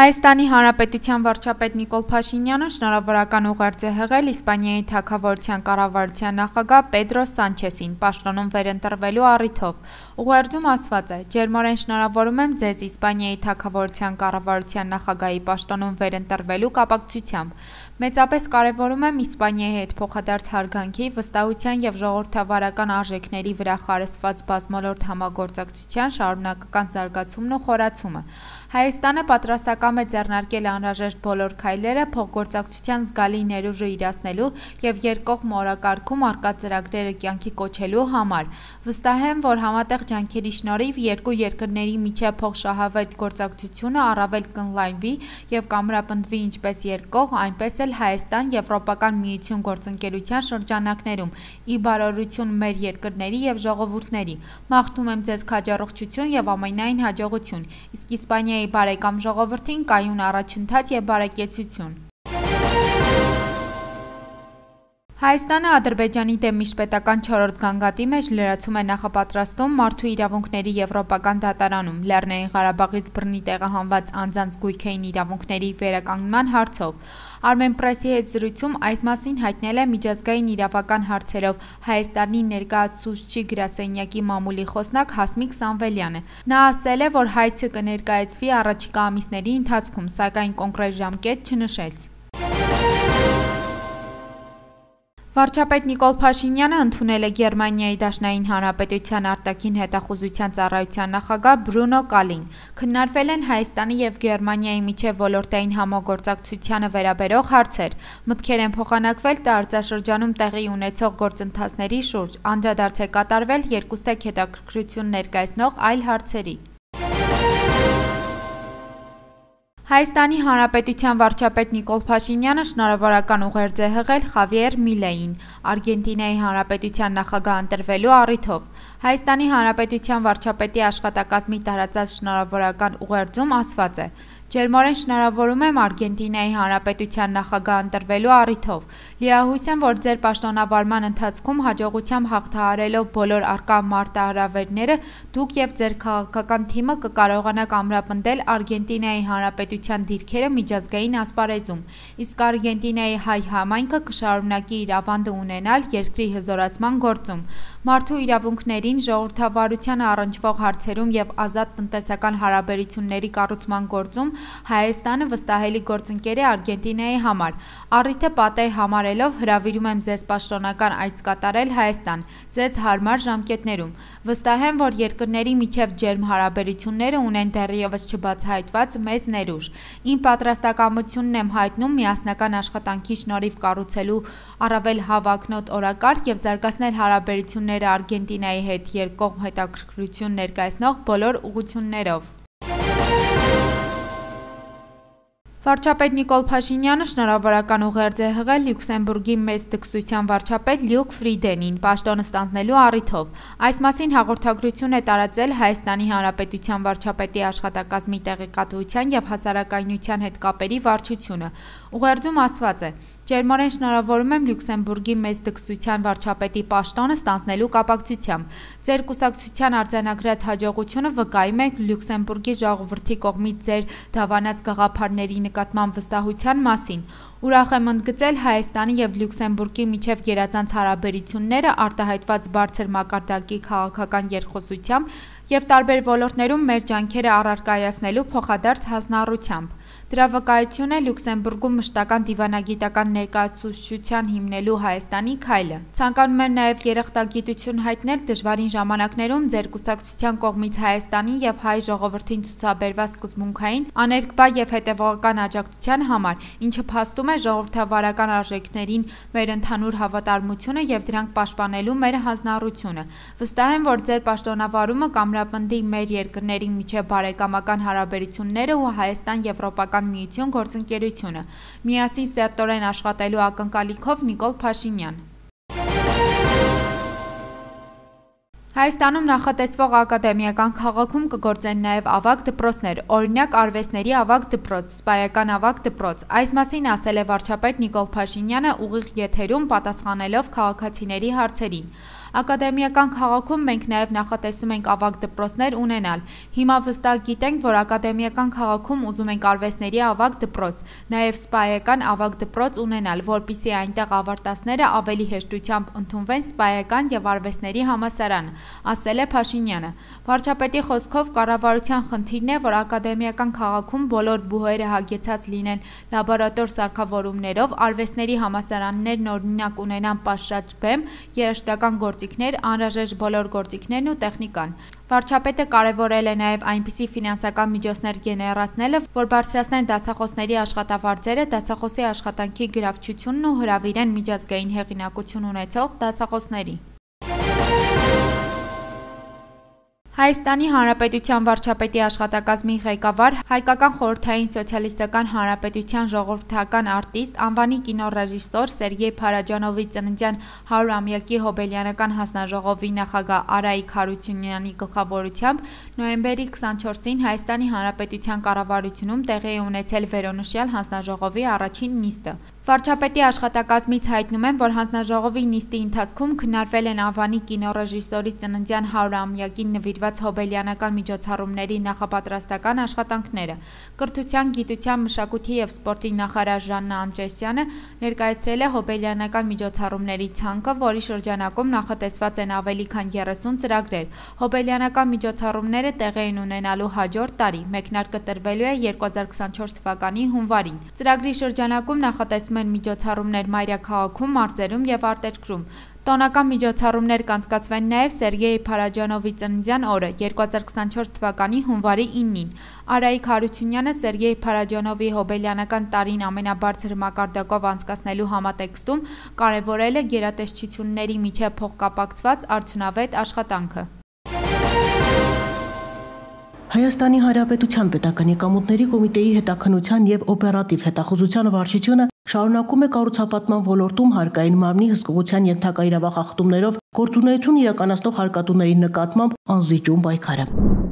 Հայաստանի Հանրապետության վարչապետ Նիկոլ Փաշինյանը շնորհավորական ուղերձ է հղել Իսպանիայի Թագավորության կառավարության նախագահ Պեդրո Սանչեսին պաշտոնում վերընտրվելու առիթով։ Ուղերձում ասված է. «Ջերմորեն շնորհավորում եմ ձեզ Իսպանիայի Թագավորության կառավարության նախագահի պաշտոնում վերընտրվելու կապակցությամբ։ Մեծապես կարևորում եմ Իսպանիայի հետ փոխադարձ հարգանքի, վստահության եւ ժողովրդավարական արժեքների վրա խարսված բազմոլորտ համագործակցության շարունակական զարգացումն ու խորացումը։ Հայաստանը պատրաստական բարեկամը ձեռնարկել է անհրաժեշտ բոլոր քայլերը փոխգործակցության զգալի ներուժը իրացնելու եւ երկկողմ օրակարգում արկա ծրագրերը կյանքի կոչելու համար։ Վստահ եմ, որ համատեղ ջանքերի շնորհիվ երկու երկրների միջև փոխշահավետ գործակցությունը առավել կընդլայնվի եւ կամրապնդվի ինչպես երկկողմ, այնպես էլ Հայաստան-Եվրոպական միություն գործընկերության շրջանակներում՝ ի բարօրություն մեր երկրների եւ ժողովուրդների։ Մաղթում եմ ձեզ քաջառողջություն եւ ամենայն հաջողություն։ Իսկ Իսպանիայի բարեկամ ժողովրդին կայուն առաջընթաց և բարեկեցություն։ Հայաստանը Ադրբեջանի դեմ միջպետական 4-րդ գանգատի մեջ լրացում է նախապատրաստում Մարդու իրավունքների Եվրոպական դատարանում Լեռնային Ղարաբաղից բռնի տեղահանված անձանց գույքային իրավունքների վերականգնման հարցով։ Armen Press-ի հետ զրույցում այս մասին հայտնել է միջազգային իրավական հարցերով Հայաստանի ներկայացուցչի գրասենյակի մամուլի խոսնակ Հասմիկ Սամվելյանը։ Նա ասել է, որ հայցը կներկայացվի առաջիկա ամիսների ընթացքում, սակայն կոնկրետ ժամկետ չնշեց։ Վարչապետ Նիկոլ Փաշինյանը ընդունել է Գերմանիայի Դաշնային Հանրապետության արտաքին հետախուզության ծառայության նախագահ Բրունո Կալին։ Քննարկվել են Հայաստանի եւ Գերմանիայի միջև ոլորտային համագործակցությանը վերաբերող հարցեր։ Մտքեր են փոխանակվել տարածաշրջանում տեղի ունեցող գործընթացների շուրջ։ Անդրադարձ է կատարվել երկուստեք հետաքրքրություն ներկայացնող այլ հարցերի։ Հայաստանի Հանրապետության վարչապետ Նիկոլ Փաշինյանը շնորհավորական ուղերձ է հղել Խավիեր Միլեին, Արգենտինայի Հանրապետության նախագահ ընտրվելու առիթով։ Հայաստանի Հանրապետության վարչապետի աշխատակազմի տարածած շնորհավորական ուղերձում ասված է. Ջերմորեն շնորհավորում եմ Արգենտինայի Հանրապետության նախագահ ընտրվելու առիթով։ Լիահույս եմ, որ ձեր պաշտոնավարման ընթացքում հաջողությամբ հաղթահարելով բոլոր առկա մարտահրավերները, դուք եւ ձեր քաղաքական թիմը կկարողանաք ամրապնդել Արգենտինայի Հանրապետության դիրքերը միջազգային ասպարեզում, իսկ Արգենտինայի հայ համայնքը կշարունակի իր ավանդը ունենալ երկրի հզորացման գործում։ Մարդու իրավունքներին, ժողովրդավարությանը առնչվող հարցերում եւ ազատ տնտեսական հարաբերությունների կառուցման գործում Հայաստանը վստահելի գործընկեր է Արգենտինայի համար։ Առիթը պատեհ համարելով հրավիրում եմ ձեզ պաշտոնական այց կատարել Հայաստան, ձեզ հարմար ժամկետներում։ Վստահ եմ, որ երկրների միջև ջերմ հարաբերությունները ունեն դեռևս չբացահայտված մեծ ներուժ։ Իմ պատրաստակամությունն եմ հայտնում միասնական աշխատանքի շնորհիվ կառուցելու առավել հավակնոտ օրակարգ եւ զարգացնել հարաբերությունները Արգենտինայի հետ երկկողմ հետաքրքրություն ներկայացնող բոլոր ուղություններով։ Վարչապետ Նիկոլ Փաշինյանը շնորհավորական ուղերձ է հղել Լյուքսեմբուրգի մեծ դքսության վարչապետ Լյուկ Ֆրիդենին պաշտոնը ստանձնելու առիթով։ Այս մասին հաղորդագրություն է տարածել Հայաստանի Հանրապետության վարչապետի աշխատակազմի տեղեկատվության եւ հասարակայնության հետ կապերի վարչությունը։ Ուղերձում ասված է. Ջերմորեն շնորհավորում եմ Լյուքսեմբուրգի մեծ դքսության վարչապետի պաշտոնը ստանձնելու կապակցությամբ։ Ձեր կուսակցության արձանագրած հաջողությունը վկայում է Լյուքսեմբուրգի ժողովրդի կողմից ձեր դավանած գաղափարների նկատմամբ վստահության մասին։ Ուրախ եմ ընդգծել Հայաստանի եւ Լյուքսեմբուրգի միջև գերազանց հարաբերությունները արտահայտված բարձր մակարդակի քաղաքական երկխոսությամբ եւ տարբեր ոլորտներում մեր ջանքերը առարկայացնելու փոխադարձ հանձնառությամբ։ Դրա վկայություն է Լյուքսեմբուրգում մշտական դիվանագիտական ներկայացուցչության հիմնելու Հայաստանի քայլը։ Ցանկանում եմ նաև երախտագիտություն հայտնել դժվարին ժամանակներում ձեր կուսակցության կողմից Հայաստանի եւ հայ ժողովրդին ցուցաբերված սկզբունքային, աներկբա եւ հետեւողական աջակցության համար, ինչը փաստում է ժողովրդավարական արժեքներին մեր ընդհանուր հավատարմությունը եւ դրանք պաշտպանելու մեր հանձնառությունը։ Վստահ եմ, որ ձեր պաշտոնավարումը կամրապնդի մեր երկրների միջև բարեկամական հարաբերությունները ու Հայաստան-եվրոպական Եվրասիական միություն գործընկերությունը։ Միասին սերտորեն աշխատելու ակնկալիքով Նիկոլ Փաշինյան Հայաստանում նախատեսվող ակադեմիական քաղաքում կգործեն նաև ավակ դպրոցներ, օրինակ արվեստների ավակ դպրոց, սպայական ավակ դպրոց։ Այս մասին ասել է վարչապետ Նիկոլ Փաշինյանը ուղիղ եթերում պատասխանելով քաղաքացիների հարցերին։ Ակադեմիական քաղաքում մենք նաև նախատեսում ենք ավակ դպրոցներ ունենալ։ Հիմա վստահ գիտենք, որ ակադեմիական քաղաքում ուզում ենք արվեստների ավակ դպրոց, նաև սպայական ավակ դպրոց ունենալ, որբիսի այնտեղ ավարտածները ավելի հեշտությամբ ընդունվեն սպայական եւ արվեստների համալսարան ասել է Փաշինյանը։ Վարչապետի խոսքով կառավարության խնդիրն է, որ ակադեմիական քաղաքում բոլոր բուհերը հագեցած լինեն լաբորատոր սարքավորումներով, արվեստների համալսարաններն օրինակ ունենան պաշտաճ բեմ, երաժշտական գործիքներ, անհրաժեշտ բոլոր գործիքներն ու տեխնիկան։ Վարչապետը կարևորել է նաև այնպիսի ֆինանսական միջոցներ գեներացնելը, որ բարձրացնեն դասախոսների աշխատավարձերը, դասախոսի աշխատանքի գրավչությունն ու հրավիրեն միջազգային հեղինակություն ունեցող դասախոսների։ Հայաստանի Հանրապետության վարչապետի աշխատակազմի ղեկավար Հայկական խորհրդային սոցիալիստական հանրապետության ժողովրդական արտիստ, անվանի կինոռեժիսոր Սերգեյ Փարաջանովի ծննդյան 100-ամյակի հոբելյանական հանձնաժողովի նախագահ Արայիկ Հարությունյանի գլխավորությամբ նոյեմբերի 24-ին Հայաստանի Հանրապետության կառավարությունում տեղի է ունեցել վերոնշյալ հանձնաժողովի առաջին նիստը։ Վարչապետի աշխատակազմից հայտնում են, որ հանձնաժողովի նիստի ընթացքում քննարկվել են Ավանի կինոռեժիսորի ծննդյան 100-ամյակին նվիրված հոբելյանական միջոցառումների նախապատրաստական աշխատանքները։ Կրթության, գիտության, մշակույթի և սպորտի նախարար Ժաննա Անդրեսյանը ներկայացրել է հոբելյանական միջոցառումների ցանկը, որի շրջանակում նախատեսված են ավելի քան 30 ծրագրեր։ Հոբելյանական միջոցառումները տեղի են ունենալու հաջորդ տարի։ Մեկնարկը տրվելու է 2024 թվականի հունվարին։ Ծրագրի շրջանակում նախատեսվում են միջոցառումներ մայրաքաղաքում, մարզերում և արտերկրում։ Տոնական միջոցառումներ կանցկացվեն նաև Սերգեյ Փարաջանովի ծննդյան օրը 2024 թվականի հունվարի 9-ին։ Արայիկ Հարությունյանը Սերգեյ Փարաջանովի հոբելյանական տարին ամենաբարձր մակարդակով անցկացնելու համատեքստում կարևորել է գերատեսչությունների միջև փոխկապակցված արդյունավետ աշխատանքը։ Հայաստանի Հանրապետության Պետականի կամուտների կոմիտեի հետաքնության եւ օպերատիվ հետախուզության վարչությունը Շարունակում է կառուցապատման ոլորտում հարկային մարմնի հսկողության ենթակա իրավախ ախտումներով գործունեություն իրականացնող հարկատուների նկատմամբ անզիջում պայքարը։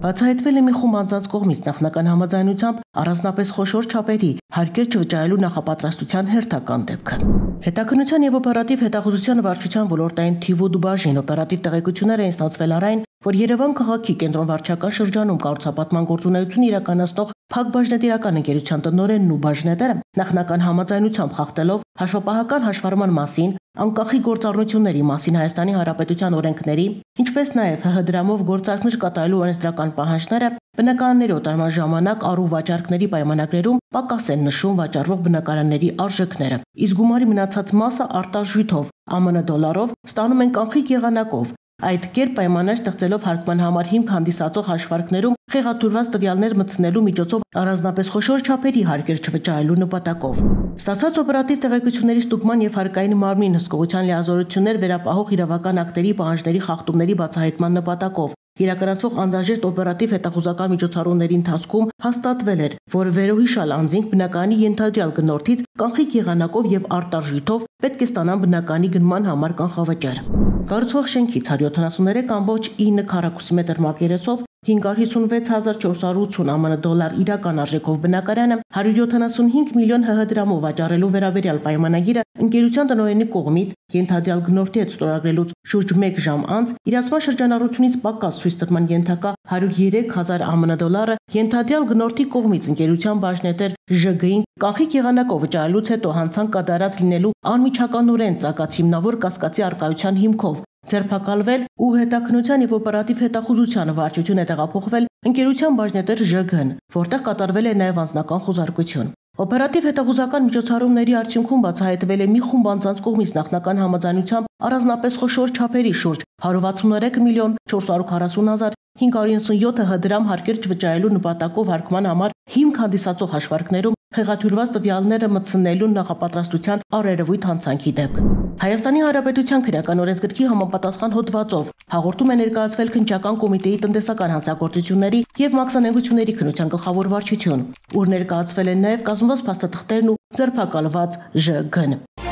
Բացահայտվել է մի խումբ անձանց կողմից նախնական համաձայնությամբ առանձնապես խոշոր չափերի հարկեր չվճարելու նախապատրաստության հերթական դեպքը։ Հետաքնության եւ օպերատիվ հետախուզության վարչության ոլորտային թիվ ու դուբաժին օպերատիվ տեղեկություններ են ստացվել առայն, որ Երևան քաղաքի կենտրոնվարչական շրջանում կառուցապատման գործունեություն իրականացնող Փակ բաժնետիրական ընկերության տնօրենն ու բաժնետերը նախնական համաձայնությամբ խախտելով հաշվապահական հաշվառման մասին, անկախի գործառնությունների մասին Հայաստանի Հանրապետության օրենքների, ինչպես նաև ՀՀ դրամով գործարքներ կատարելու օրենսդրական պահանջները բնակարանների օտարման ժամանակ առու վաճառքների պայմանագրերում պակաս են նշում վաճառվող բնակարանների արժեքները։ Իսկ գումարի մնացած մասը արտարժույթով ԱՄՆ դոլարով ստանում են կանխիկ եղանակով Այդ կերպ պայմաններ ստեղծելով հարկման համար հիմք հանդիսացող հաշվարկներում խեղաթուրված տվյալներ մտցնելու միջոցով առանձնապես խոշոր չափերի հարկեր չվճարելու նպատակով։ Ստացած օպերատիվ տեղեկությունների ստուգման եւ հարկային մարմին հսկողության լիազորություններ վերապահող իրավական ակտերի պահանջների խախտումների բացահայտման նպատակով իրականացվող անդրաժեշտ օպերատիվ հետախուզական միջոցառումների ընթացքում հաստատվել էր, որ վերոհիշալ անձինք բնականի ենթադրյալ գնորդից կանխիկ եղանակով եւ արտարժույթով պետք է ստանան բնականի գնման համար կանխավճար։ Կառուցվող շենքից 173.9 քառակուսի մետր մակերեսով 556480 ԱՄՆ դոլար իրական արժեքով բնակարանը 175 միլիոն ՀՀ դրամով վաճառելու վերաբերյալ պայմանագիրը ընկերության տնօրենի կողմից ենթադրյալ գնորդի հետ ստորագրելուց շուրջ 1 ժամ անց իրացման շրջանառությունից պակաս ցույցտման ենթակա 103000 ԱՄՆ դոլարը ենթադրյալ գնորդի կողմից ընկերության բաժնետեր ԺԳ-ին կախի եղանակով վճարելուց հետո հանցանք կատարած լինելու անմիջականորեն ցակած հիմնավոր կասկածի արկայության հիմքով ձերբակալվել ու հետաքնության եւ օպերատիվ հետախուզության վարչություն է տեղափոխվել ընկերության բաժնետեր ԺԳ-ն, որտեղ կատարվել է նաեւ անձնական խոզարկություն։ Օպերատիվ հետախուզական միջոցառումների արդյունքում բացահայտվել է մի խումբ անձանց կողմից նախնական համաձայնությամբ առանձնապես խոշոր չափերի շուրջ 163 միլիոն 440 հազար 597 հ դրամ հարկեր չվճարելու նպատակով հարկման համար հիմք հանդիսացող հաշվարկներում խեղաթյուրված տվյալները մտցնելու նախապատրաստության արերևույթ հանցանքի դեպք։ Հայաստանի Հանրապետության քրական օրենսգրքի համապատասխան հոդվածով հաղորդում է ներկայացվել քննչական կոմիտեի տնտեսական հանցագործությունների եւ մաքսանեգությունների քննության գլխավոր վարչություն, ուր ներկայացվել են նաեւ կազմված փաստաթղթերն ու ձերբակալված ԺԳ-ն։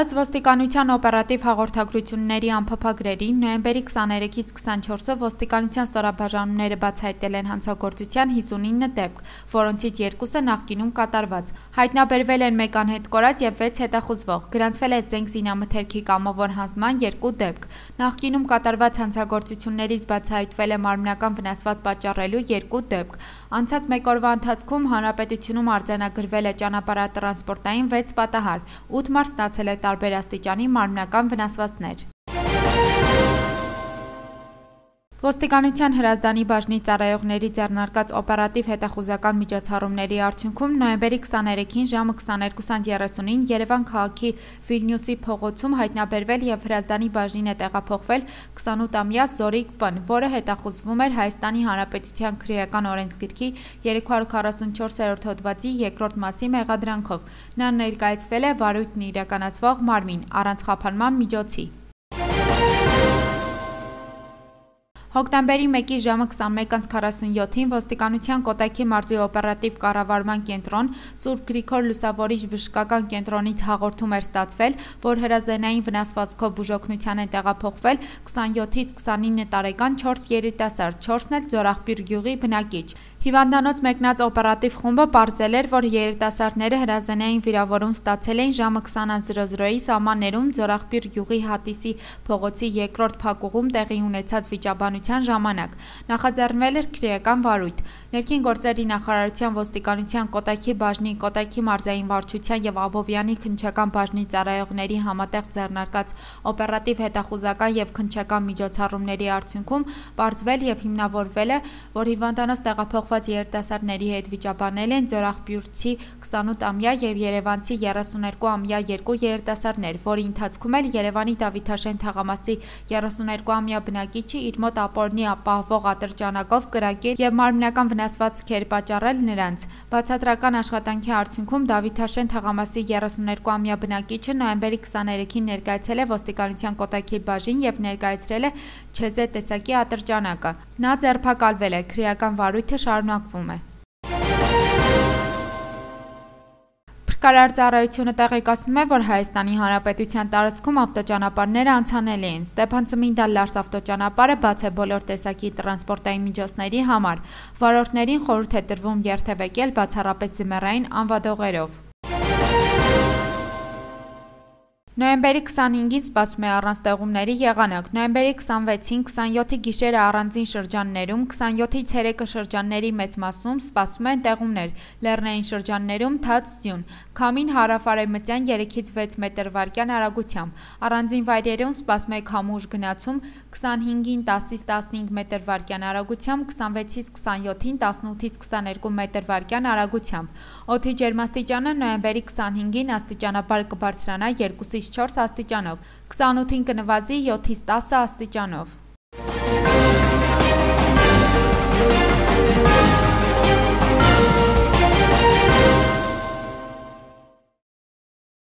Ըստ ոստիկանության օպերատիվ հաղորդագրությունների անփոփագրերի նոյեմբերի 23-ից 24-ը ոստիկանության ստորաբաժանումները բացահայտել են հանցագործության 59 դեպք, որոնցից երկուսը նախկինում կատարված։ Հայտնաբերվել են 1 անհետ կորած եւ 6 հետախուզվող։ Գրանցվել է զենք զինամթերքի կամավոր հանձնման 2 դեպք։ Նախկինում կատարված հանցագործություններից բացահայտվել է մարմնական վնասված պատճառելու 2 դեպք։ Անցած 1 օրվա ընթացքում հանրապետությունում արձանագրվել է ճանապարհատրանսպորտային 6 պատահար, 8 մարդ ստացել է տարբեր աստիճանի մարմնական վնասվածքներ։ Ոստիկանության հրազդանի բաժնի ծառայողների ձեռնարկած օպերատիվ հետախուզական միջոցառումների արդյունքում նոյեմբերի 23-ին ժամը 22:30-ին Երևան քաղաքի Վիլնյուսի փողոցում հայտնաբերվել եւ հրազդանի բաժին է տեղափոխվել 28-ամյա Զորիկ П-ն, որը հետախուզվում էր Հայաստանի Հանրապետության քրեական օրենսգրքի 344-րդ հոդվածի 2-րդ մասի մեղադրանքով։ Նա ներկայացվել է վարույթն իրականացվող մարմին առանց խափանման միջոցի։ Հոկտեմբերի 1-ի ժամը 21:47-ին ոստիկանության Կոտայքի մարզի օպերատիվ կառավարման կենտրոն Սուրբ Գրիգոր Լուսավորիչ բժշկական կենտրոնից հաղորդում էր ստացվել, որ հրազենային վնասվածքով բուժօգնության են տեղափոխվել 27-ից 29 տարեկան 4 երիտասարդ, չորսն էլ Ձորախպիր գյուղի բնակիչ։ Հիվանդանոց մեկնած օպերատիվ խումբը պարզել էր, որ երիտասարդները հրազենային վիրավորում ստացել էին ժամը 20:00-ի սահմաններում Ձորախպիր գյուղի Հատիսի փողոցի երկրորդ փակուղում տեղի ունեցած վիճաբանության ժամանակ։ Նախաձեռնվել էր քրեական վարույթ։ Ներքին գործերի նախարարության ոստիկանության Կոտայքի բաժնի, Կոտայքի մարզային վարչության եւ Աբովյանի քնչական բաժնի ծառայողների համատեղ ձեռնարկած օպերատիվ հետախուզական եւ քնչական միջոցառումների արդյունքում պարզվել եւ հիմնավորվել է, որ հիվանդանոց տեղափոխ կապված երիտասարդների հետ վիճաբանել են Ձորախբյուրցի 28-ամյա եւ Երևանցի 32-ամյա երկու երիտասարդներ, որի ընթացքում էլ Երևանի Դավիթաշեն թաղամասի 32-ամյա բնակիչը իր մոտ ապօրինի ապահովող ատրճանակով կրակի եւ մարմնական վնասվածքեր պատճառել նրանց։ Բացատրական աշխատանքի արդյունքում Դավիթաշեն թաղամասի 32-ամյա բնակիչը նոյեմբերի 23-ին ներկայացել է ոստիկանության Կոտայքի բաժին եւ ներկայացրել է ՉԶ տեսակի ատրճանակը։ Նա ձերբակալվել է, քրեական վարույթը շարունակվել շարունակվում է։ Փրկարարծառայությունը տեղեկացնում է, որ Հայաստանի Հանրապետության տարածքում ավտոճանապարհները անցանելի են։ Ստեփան Ծմինդալ Լարս ավտոճանապարհը բաց է բոլոր տեսակի տրանսպորտային միջոցների համար։ Վարորդներին խորհուրդ է տրվում երթևեկել բացառապես զմերային անվադողերով։ Նոյեմբերի 25-ին սպասվում է առանձտեղումների եղանակ։ Նոյեմբերի 26-ին, 27-ի գիշերը առանձին շրջաններում, 27-ից հերեկը շրջանների մեծ մասում սպասվում են տեղումներ, լեռնային շրջաններում՝ թաց ձյուն, քամին հարավարևմտյան 3-6 մետր/վայրկյան արագությամբ, առանձին վայրերում սպասվում է քամուշ գնացում՝ 25-ին 10-ից 15 մետր/վայրկյան արագությամբ, 26-ից 27-ին 18-ից 22 մետր/վայրկյան արագությամբ։ Օդի ջերմաստիճանը նոյեմբերի 25-ին աստիճանաբար կբարձրանա 2-ից 4-ից 4 աստիճանով, 28-ին կնվազի 7-ից 10 աստիճանով։